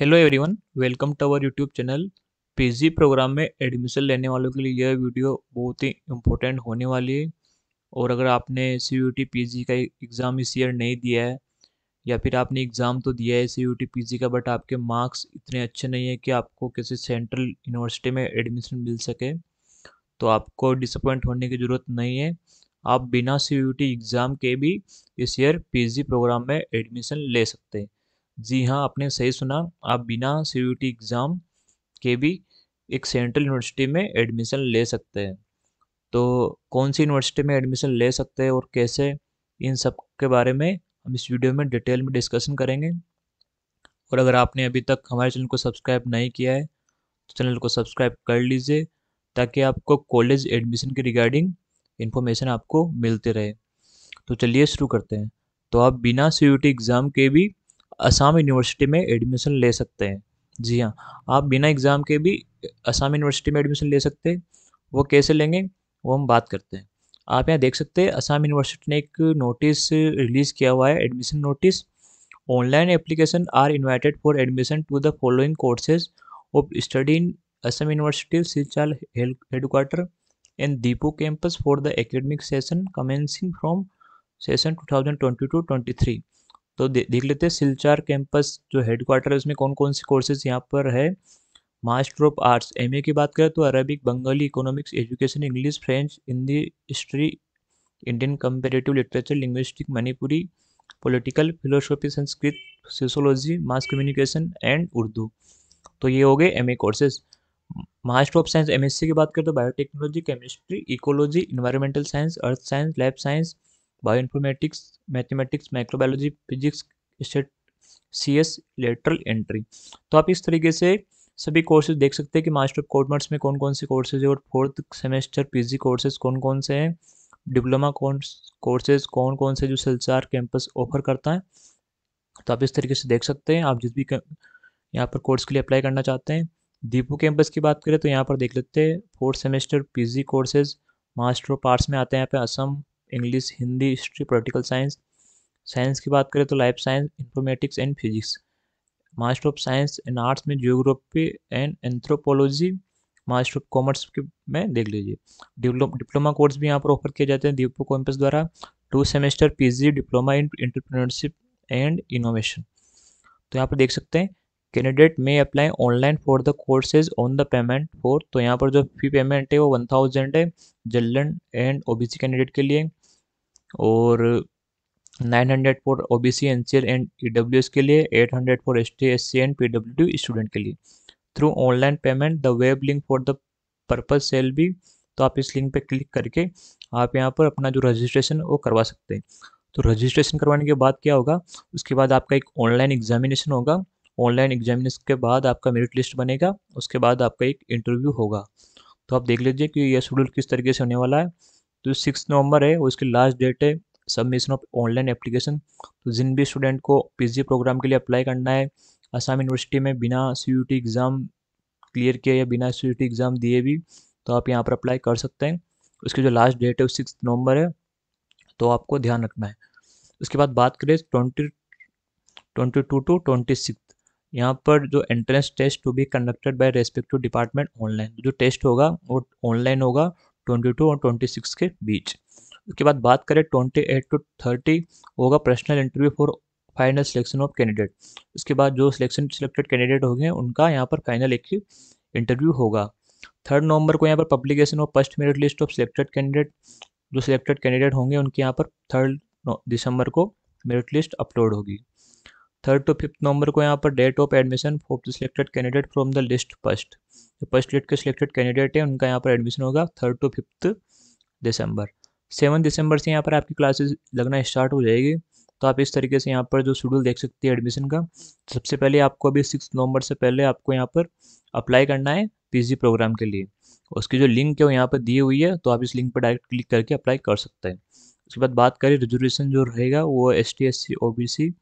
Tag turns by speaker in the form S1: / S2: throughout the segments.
S1: hello everyone welcome to our YouTube channel PG program में admission लेने वालों के लिए यह वीडियो बहुत ही इम्पोर्टेंट होने वाली है और अगर आपने C U T P G का एग्ज़ाम इस ईयर नहीं दिया है या फिर आपने एग्ज़ाम तो दिया है C U T P G का बट आपके मार्क्स इतने अच्छे नहीं है कि आपको किसी सेंट्रल यूनिवर्सिटी में एडमिशन मिल सके तो आपको डिसअपॉइंट होने की ज़रूरत नहीं है आप बिना सी यू टी एग्ज़ाम के भी इस ईयर पी जी प्रोग्राम में एडमिशन ले सकते हैं जी हाँ आपने सही सुना आप बिना सी एग्ज़ाम के भी एक सेंट्रल यूनिवर्सिटी में एडमिशन ले सकते हैं तो कौन सी यूनिवर्सिटी में एडमिशन ले सकते हैं और कैसे इन सब के बारे में हम इस वीडियो में डिटेल में डिस्कशन करेंगे और अगर आपने अभी तक हमारे चैनल को सब्सक्राइब नहीं किया है तो चैनल को सब्सक्राइब कर लीजिए ताकि आपको कॉलेज एडमिशन के रिगार्डिंग इन्फॉर्मेशन आपको मिलती रहे तो चलिए शुरू करते हैं तो आप बिना सी एग्ज़ाम के भी असम यूनिवर्सिटी में एडमिशन ले सकते हैं जी हाँ आप बिना एग्ज़ाम के भी असम यूनिवर्सिटी में एडमिशन ले सकते हैं वो कैसे लेंगे वो हम बात करते हैं आप यहाँ देख सकते हैं असम यूनिवर्सिटी ने एक नोटिस रिलीज़ किया हुआ है admission notice online application are invited for admission to the following courses of study in Assam university Silchar headquarter and Diphu campus for the academic session commencing from session two twenty three तो दे, देख लेते हैं सिलचार campus जो headquarter है उसमें कौन कौन से कोर्सेज यहाँ पर है मास्टर ऑफ आर्ट्स एम की बात करें तो Arabic Bengali economics education English French Hindi history Indian comparative literature linguistic Manipuri political philosophy Sanskrit sociology mass communication and Urdu तो ये हो गए M courses master of science M की बात करें तो biotechnology chemistry ecology environmental science earth science lab science informatics mathematics microbiology physics state C S lateral entry तो आप इस तरीके से सभी कोर्सेज देख सकते हैं कि मास्टर ऑफ कॉमर्स में कौन कौन से कोर्सेज है और फोर्थ सेमेस्टर पीजी कोर्सेज कौन कौन से हैं डिप्लोमा कोर्सेज कौन कौन से जो सलचार कैंपस ऑफर करता है तो आप इस तरीके से देख सकते हैं आप जिस भी यहाँ पर कोर्स के लिए अप्लाई करना चाहते हैं दीपू कैंपस की बात करें तो यहाँ पर देख लेते हैं fourth semester P G courses master of arts में आते हैं यहाँ पे Assam English Hindi history political science science की बात करें तो life science informatics and physics master of science and arts में geography and anthropology master of commerce के में देख लीजिए डिप्लोमा कोर्स भी यहाँ पर ऑफर किए जाते हैं दीपो कैंपस द्वारा two semester PG diploma in entrepreneurship and innovation तो यहाँ पर देख सकते हैं कैंडिडेट में apply online for the courses on the payment for तो यहाँ पर जो फी पेमेंट है वो वन थाउजेंड है जनरल एंड ओबीसी कैंडिडेट के लिए और 900 for O B C N C L and E W S के लिए 800 for S T S C and P W D student के लिए through online payment the web link for the purpose sale भी तो आप इस link पे click करके आप यहाँ पर अपना जो रजिस्ट्रेशन वो करवा सकते हैं तो रजिस्ट्रेशन करवाने के बाद क्या होगा उसके बाद आपका एक ऑनलाइन एग्जामिनेशन होगा ऑनलाइन एग्जामिनेशन के बाद आपका मेरिट लिस्ट बनेगा उसके बाद आपका एक इंटरव्यू होगा तो आप देख लीजिए कि यह शेड्यूल किस तरीके से होने वाला है तो सिक्स नवंबर है और इसकी लास्ट डेट है सबमिशन ऑफ ऑनलाइन एप्लीकेशन तो जिन भी स्टूडेंट को पीजी प्रोग्राम के लिए अप्लाई करना है असम यूनिवर्सिटी में बिना सी एग्ज़ाम क्लियर किया या बिना सी एग्ज़ाम दिए भी तो आप यहाँ पर अप्लाई कर सकते हैं उसकी जो लास्ट डेट है वो सिक्स नवंबर है तो आपको ध्यान रखना है उसके बाद बात करें twenty twenty two to twenty six यहाँ पर जो entrance test to be conducted by respective department online जो टेस्ट होगा वो ऑनलाइन होगा ट्वेंटी टू और ट्वेंटी सिक्स के बीच उसके बाद बात करें ट्वेंटी एट टू थर्टी होगा personal interview for final selection of candidate उसके बाद जो सिलेक्शन सिलेक्टेड कैंडिडेट होंगे उनका यहाँ पर फाइनल एक इंटरव्यू होगा थर्ड नवंबर को यहाँ पर publication of first merit list of selected candidate जो सिलेक्टेड कैंडिडेट होंगे उनके यहाँ पर थर्ड दिसंबर को मेरिट लिस्ट अपलोड होगी थर्ड टू फिफ्थ नवंबर को यहाँ पर date of admission for the selected candidate from the list first जो फर्स्ट लिस्ट के सिलेक्टेड कैंडिडेट है उनका यहाँ पर एडमिशन होगा थर्ड टू फिफ्थ दिसंबर सेवन दिसंबर से यहाँ पर आपकी क्लासेस लगना स्टार्ट हो जाएगी तो आप इस तरीके से यहाँ पर जो शेड्यूल देख सकते हैं एडमिशन का सबसे पहले आपको अभी सिक्स नवंबर से पहले आपको यहाँ पर अप्लाई करना है पीजी प्रोग्राम के लिए उसकी जो लिंक है वो यहाँ पर दी हुई है तो आप इस लिंक पर डायरेक्ट क्लिक करके अप्लाई कर सकते हैं उसके बाद बात करें रिजर्वेशन जो रहेगा वो S T S C O B C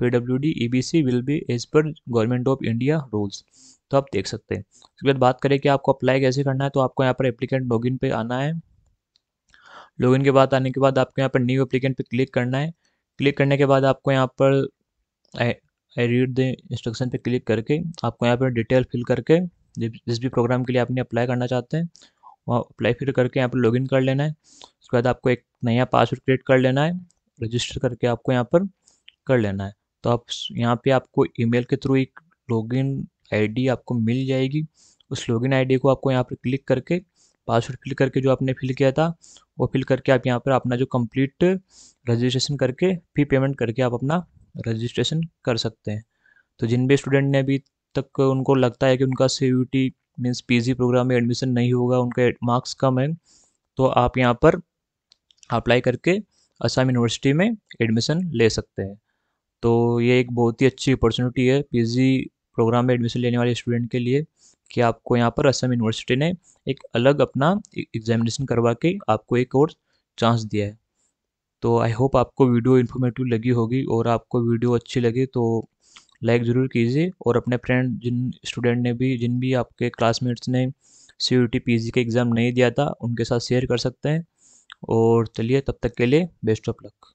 S1: B C will be as per government of India rules तो आप देख सकते हैं उसके बाद बात करें कि आपको अप्लाई कैसे करना है तो आपको यहाँ पर एप्लीकेंट लॉगिन पे आना है लॉगिन के बाद आने के बाद आपको यहाँ पर न्यू एप्लीकेंट पे क्लिक करना है क्लिक करने के बाद आपको यहाँ पर आई रीड द इंस्ट्रक्शन पे क्लिक करके आपको यहाँ पर डिटेल फिल करके जिस भी प्रोग्राम के लिए आपने अप्लाई करना चाहते हैं वहाँ अप्लाई फिल करके यहाँ पर लॉगिन कर लेना है उसके बाद आपको एक नया पासवर्ड क्रिएट कर लेना है रजिस्टर करके आपको यहाँ पर कर लेना है तो आप यहाँ पे आपको ईमेल के थ्रू एक लॉगिन आईडी आपको मिल जाएगी उस लॉगिन आईडी को आपको यहाँ पर क्लिक करके पासवर्ड फिल करके जो आपने फिल किया था वो फिल करके आप यहाँ पर अपना जो कंप्लीट रजिस्ट्रेशन करके फी पेमेंट करके आप अपना रजिस्ट्रेशन कर सकते हैं तो जिन भी स्टूडेंट ने अभी तक उनको लगता है कि उनका C U T means P program में एडमिशन नहीं होगा उनका मार्क्स कम है तो आप यहाँ पर अप्लाई करके असम यूनिवर्सिटी में एडमिशन ले सकते हैं तो ये एक बहुत ही अच्छी अपॉर्चुनिटी है पीजी प्रोग्राम में एडमिशन लेने वाले स्टूडेंट के लिए कि आपको यहाँ पर असम यूनिवर्सिटी ने एक अलग अपना एग्जामिनेशन e-, करवा के आपको एक और चांस दिया है तो आई होप आपको वीडियो इन्फॉर्मेटिव लगी होगी और आपको वीडियो अच्छी लगी तो लाइक ज़रूर कीजिए और अपने फ्रेंड जिन स्टूडेंट ने भी जिन भी आपके क्लासमेट्स ने C U T P G का एग्ज़ाम नहीं दिया था उनके साथ शेयर कर सकते हैं और चलिए तब तक के लिए बेस्ट ऑफ लक